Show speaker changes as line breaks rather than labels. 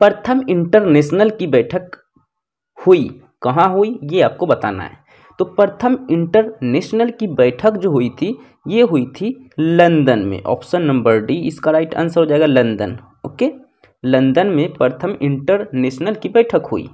प्रथम इंटरनेशनल की बैठक हुई कहाँ हुई ये आपको बताना है तो प्रथम इंटरनेशनल की बैठक जो हुई थी ये हुई थी लंदन में ऑप्शन नंबर डी इसका राइट आंसर हो जाएगा लंदन ओके लंदन में प्रथम इंटरनेशनल की बैठक हुई